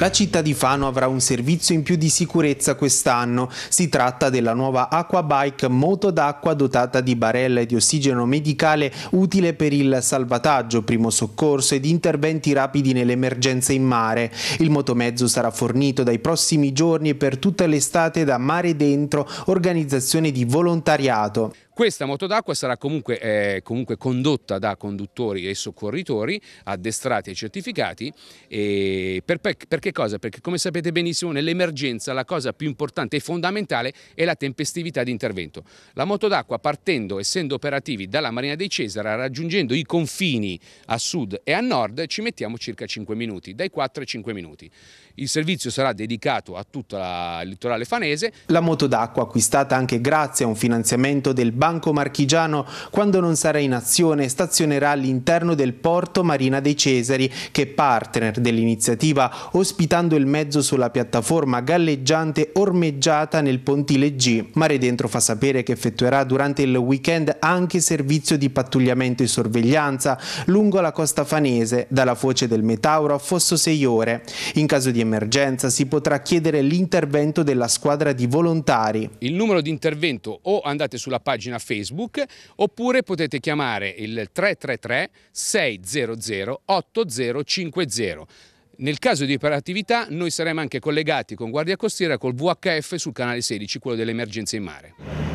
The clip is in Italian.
La città di Fano avrà un servizio in più di sicurezza quest'anno. Si tratta della nuova Aquabike moto d'acqua dotata di barella e di ossigeno medicale utile per il salvataggio, primo soccorso ed interventi rapidi nelle emergenze in mare. Il motomezzo sarà fornito dai prossimi giorni e per tutta l'estate da Mare Dentro, organizzazione di volontariato. Questa moto d'acqua sarà comunque, eh, comunque, condotta da conduttori e soccorritori addestrati e certificati. E per, perché cosa? Perché come sapete benissimo nell'emergenza la cosa più importante e fondamentale è la tempestività di intervento. La moto d'acqua partendo, essendo operativi dalla Marina dei Cesara, raggiungendo i confini a sud e a nord, ci mettiamo circa 5 minuti, dai 4 ai 5 minuti. Il servizio sarà dedicato a tutto il litorale fanese. La moto d'acqua acquistata anche grazie a un finanziamento del Banco Banco Marchigiano quando non sarà in azione stazionerà all'interno del porto Marina dei Cesari che partner dell'iniziativa ospitando il mezzo sulla piattaforma galleggiante ormeggiata nel pontile G. Mare Dentro fa sapere che effettuerà durante il weekend anche servizio di pattugliamento e sorveglianza lungo la costa fanese dalla foce del Metauro a Fosso Seiore. In caso di emergenza si potrà chiedere l'intervento della squadra di volontari. Il numero di intervento o andate sulla pagina pagina Facebook oppure potete chiamare il 333 600 8050. Nel caso di operatività noi saremo anche collegati con Guardia Costiera col VHF sul canale 16, quello delle emergenze in mare.